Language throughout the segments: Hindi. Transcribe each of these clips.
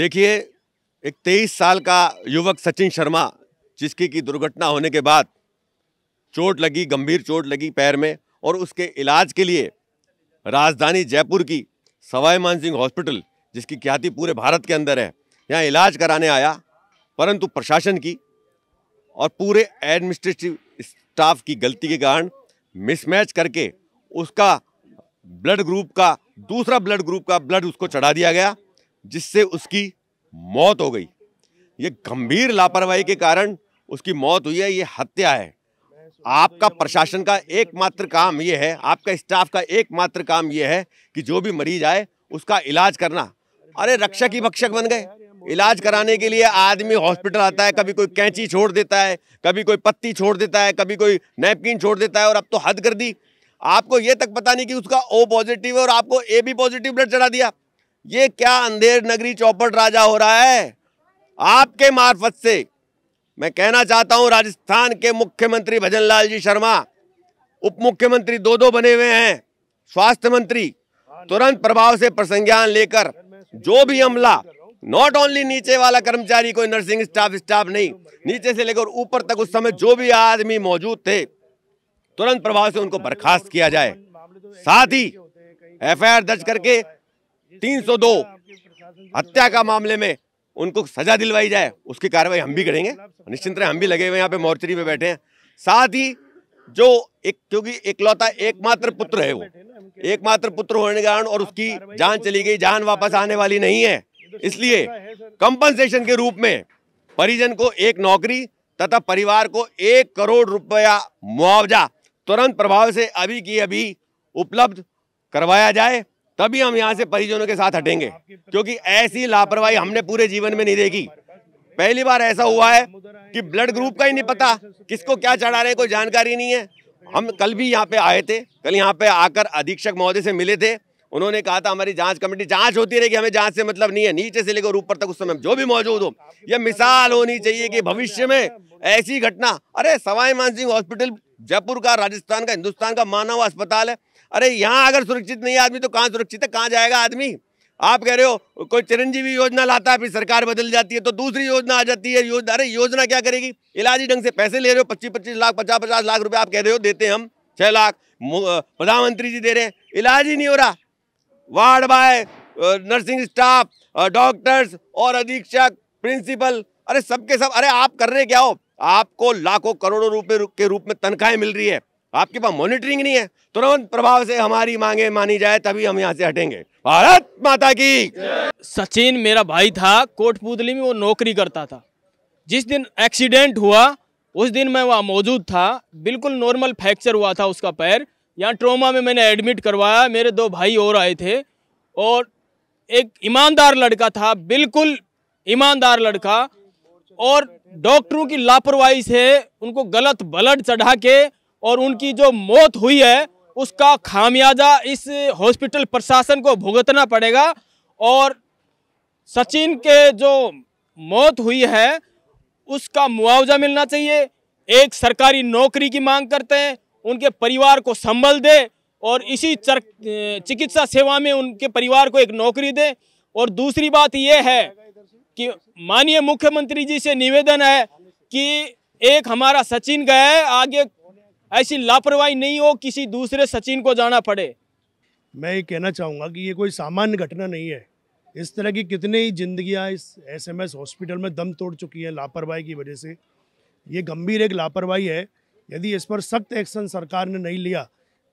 देखिए एक तेईस साल का युवक सचिन शर्मा जिसकी की दुर्घटना होने के बाद चोट लगी गंभीर चोट लगी पैर में और उसके इलाज के लिए राजधानी जयपुर की सवाई मान सिंह हॉस्पिटल जिसकी ख्याति पूरे भारत के अंदर है यहाँ इलाज कराने आया परंतु प्रशासन की और पूरे एडमिनिस्ट्रेटिव स्टाफ की गलती के कारण मिसमैच करके उसका ब्लड ग्रुप का दूसरा ब्लड ग्रुप का ब्लड उसको चढ़ा दिया गया जिससे उसकी मौत हो गई ये गंभीर लापरवाही के कारण उसकी मौत हुई है ये हत्या है आपका प्रशासन का एकमात्र काम ये है आपका स्टाफ का एकमात्र काम ये है कि जो भी मरीज आए उसका इलाज करना अरे रक्षक ही भक्षक बन गए इलाज कराने के लिए आदमी हॉस्पिटल आता है कभी कोई कैंची छोड़ देता है कभी कोई पत्ती छोड़ देता है कभी कोई नैपकिन छोड़ देता है और अब तो हद कर दी आपको ये तक पता नहीं कि उसका ओ पॉजिटिव है और आपको ए बी पॉजिटिव ब्लड चढ़ा दिया ये क्या अंधेर नगरी चौपट राजा हो रहा है आपके मार्फत से मैं कहना चाहता हूं राजस्थान के मुख्यमंत्री भजन लाल जी शर्मा उप मुख्यमंत्री दो दो बने हुए हैं स्वास्थ्य मंत्री तुरंत प्रभाव से प्रसंज्ञान लेकर जो भी अमला नॉट ओनली नीचे वाला कर्मचारी कोई नर्सिंग स्टाफ स्टाफ नहीं नीचे से लेकर ऊपर तक उस समय जो भी आदमी मौजूद थे तुरंत प्रभाव से उनको बर्खास्त किया जाए साथ ही एफ दर्ज करके 302 हत्या का मामले में उनको सजा दिलवाई जाए उसकी कार्रवाई हम भी करेंगे मतलब निश्चिंत रहे हम भी लगे हुए यहाँ पे मोर्चरी में बैठे हैं साथ ही जो एक क्योंकि एकलौता एकमात्र पुत्र है वो एकमात्र पुत्र होने के कारण और उसकी जान तो चली गई जान वापस आने वाली नहीं है तो इसलिए कंपनसेशन के रूप में परिजन को एक नौकरी तथा परिवार को एक करोड़ रुपया मुआवजा तुरंत प्रभाव से अभी की अभी उपलब्ध करवाया जाए तभी हम यहाँ से परिजनों के साथ हटेंगे क्योंकि ऐसी लापरवाही हमने पूरे जीवन में नहीं देखी पहली बार ऐसा हुआ है कि ब्लड ग्रुप का ही नहीं पता किसको क्या चढ़ा रहे कोई जानकारी नहीं है हम कल भी यहाँ पे आए थे कल यहाँ पे आकर अधीक्षक महोदय से मिले थे उन्होंने कहा था हमारी जांच कमेटी जांच होती रहेगी हमें जांच से मतलब नहीं है नीचे से लेकर ऊपर तक उस समय जो भी मौजूद हो यह मिसाल होनी चाहिए कि भविष्य में ऐसी घटना अरे सवाई मानसिंह हॉस्पिटल जयपुर का राजस्थान का हिंदुस्तान का मानव अस्पताल है अरे यहाँ अगर सुरक्षित नहीं आदमी तो कहाँ सुरक्षित है कहाँ जाएगा आदमी आप कह रहे हो कोई चिरंजीवी योजना लाता है फिर सरकार बदल जाती है तो दूसरी योजना आ जाती है योजना अरे योजना क्या करेगी इलाजी ढंग से पैसे ले रहे हो पच्चीस पच्चीस लाख पचास पचास लाख रुपए आप कह रहे हो देते हम छः लाख प्रधानमंत्री जी दे रहे हैं इलाज ही नहीं हो रहा ward boy nursing staff doctors और अधीक्षक प्रिंसिपल अरे सबके सब अरे आप कर रहे क्या हो आपको लाखों करोड़ों रुपए के रूप में तनख्वाहें मिल रही है आपके पास मॉनिटरिंग नहीं है तुरंत प्रभाव से हमारी मांगे मानी जाए तभी हम यहाँ से हटेंगे भारत माता की सचिन मेरा भाई था कोटपुतली में वो नौकरी करता था जिस दिन एक्सीडेंट हुआ उस दिन मैं वहाँ मौजूद था बिल्कुल नॉर्मल फ्रैक्चर हुआ था उसका पैर यहाँ ट्रोमा में मैंने एडमिट करवाया मेरे दो भाई और आए थे और एक ईमानदार लड़का था बिल्कुल ईमानदार लड़का और डॉक्टरों की लापरवाही से उनको गलत ब्लड चढ़ा के और उनकी जो मौत हुई है उसका खामियाजा इस हॉस्पिटल प्रशासन को भुगतना पड़ेगा और सचिन के जो मौत हुई है उसका मुआवजा मिलना चाहिए एक सरकारी नौकरी की मांग करते हैं उनके परिवार को संबल दे और इसी चिकित्सा सेवा में उनके परिवार को एक नौकरी दे और दूसरी बात यह है कि माननीय मुख्यमंत्री जी से निवेदन है कि एक हमारा सचिन गया है आगे ऐसी लापरवाही नहीं हो किसी दूसरे सचिन को जाना पड़े मैं ये कहना चाहूँगा कि ये कोई सामान्य घटना नहीं है इस तरह की कितने ही जिंदगियाँ इस एसएमएस हॉस्पिटल में दम तोड़ चुकी हैं लापरवाही की वजह से ये गंभीर एक लापरवाही है यदि इस पर सख्त एक्शन सरकार ने नहीं लिया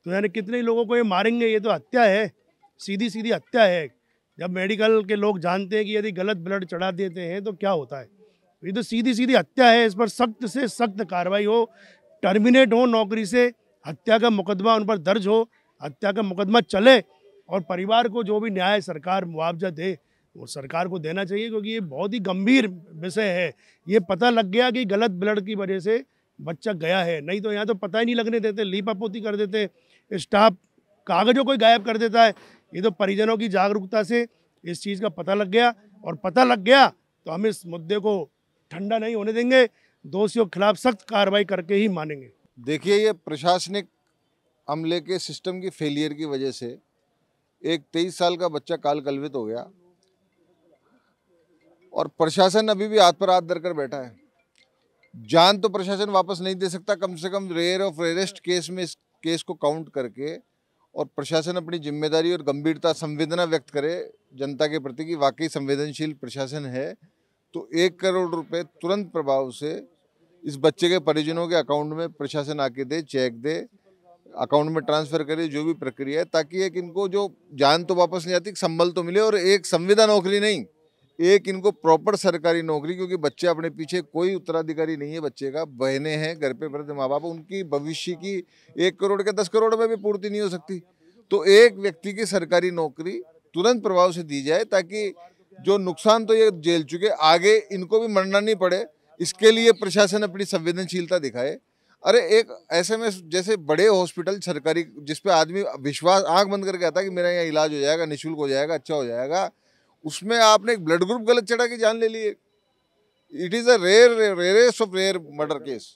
तो यानी कितने लोगों को ये मारेंगे ये तो हत्या है सीधी सीधी हत्या है जब मेडिकल के लोग जानते हैं कि यदि गलत ब्लड चढ़ा देते हैं तो क्या होता है ये तो सीधी सीधी हत्या है इस पर सख्त से सख्त कार्रवाई हो टर्मिनेट हो नौकरी से हत्या का मुकदमा उन पर दर्ज हो हत्या का मुकदमा चले और परिवार को जो भी न्याय सरकार मुआवजा दे वो सरकार को देना चाहिए क्योंकि ये बहुत ही गंभीर विषय है ये पता लग गया कि गलत ब्लड की वजह से बच्चा गया है नहीं तो यहाँ तो पता ही नहीं लगने देते लीपापोती कर देते स्टाफ कागजों को गायब कर देता है ये तो परिजनों की जागरूकता से इस चीज़ का पता लग गया और पता लग गया तो हम इस मुद्दे को ठंडा नहीं होने देंगे दोषियों के खिलाफ सख्त कार्रवाई करके ही मानेंगे देखिए ये प्रशासनिक अमले के सिस्टम की फेलियर की वजह से एक तेईस साल का बच्चा काल कलवित हो गया और प्रशासन अभी भी हाथ पर हाथ धर कर बैठा है जान तो प्रशासन वापस नहीं दे सकता कम से कम रेयर ऑफ रेयरेस्ट केस में इस केस को काउंट करके और प्रशासन अपनी जिम्मेदारी और गंभीरता संवेदना व्यक्त करे जनता के प्रति कि वाकई संवेदनशील प्रशासन है तो एक करोड़ रुपए तुरंत प्रभाव से इस बच्चे के परिजनों के अकाउंट में प्रशासन आके दे चेक दे अकाउंट में ट्रांसफर करे जो भी प्रक्रिया है ताकि एक इनको जो जान तो वापस नहीं आती संबल तो मिले और एक संविदा नौकरी नहीं एक इनको प्रॉपर सरकारी नौकरी क्योंकि बच्चे अपने पीछे कोई उत्तराधिकारी नहीं है बच्चे का बहने हैं घर पे वृद्ध माँ बाप उनकी भविष्य की एक करोड़ के दस करोड़ में भी पूर्ति नहीं हो सकती तो एक व्यक्ति की सरकारी नौकरी तुरंत प्रभाव से दी जाए ताकि जो नुकसान तो ये झेल चुके आगे इनको भी मरना नहीं पड़े इसके लिए प्रशासन अपनी संवेदनशीलता दिखाए अरे एक ऐसे में जैसे बड़े हॉस्पिटल सरकारी जिसपे आदमी विश्वास आंख बंद करके आता है कि मेरा यहाँ इलाज हो जाएगा निःशुल्क हो जाएगा अच्छा हो जाएगा उसमें आपने एक ब्लड ग्रुप गलत चढ़ा के जान ले लिए it is a rare rarest of rare murder case